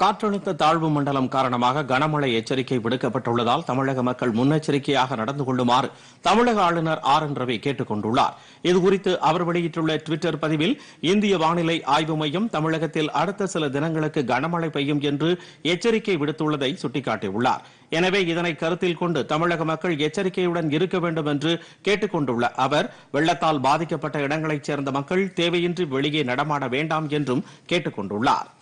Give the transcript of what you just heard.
காற்றழுத்த தாழ்வு மண்டலம் காரணமாக கனமழை எச்சரிக்கை விடுக்கப்பட்டுள்ளதால் தமிழக மக்கள் முன்னெச்சரிக்கையாக நடந்து கொள்ளுமாறு தமிழக ஆளுநர் ஆர் என் ரவி கேட்டுக் கொண்டுள்ளார் இதுகுறித்து அவர் வெளியிட்டுள்ள டுவிட்டர் பதிவில் இந்திய வானிலை ஆய்வு மையம் தமிழகத்தில் அடுத்த சில தினங்களுக்கு கனமழை பெய்யும் என்று எச்சரிக்கை விடுத்துள்ளதை சுட்டிக்காட்டியுள்ளார் எனவே இதனை கருத்தில் கொண்டு தமிழக மக்கள் எச்சரிக்கையுடன் இருக்க வேண்டும் என்று கேட்டுக் கொண்டுள்ள அவர் வெள்ளத்தால் பாதிக்கப்பட்ட இடங்களைச் சேர்ந்த மக்கள் தேவையின்றி வெளியே நடமாட வேண்டாம் என்றும் கேட்டுக் கொண்டுள்ளாா்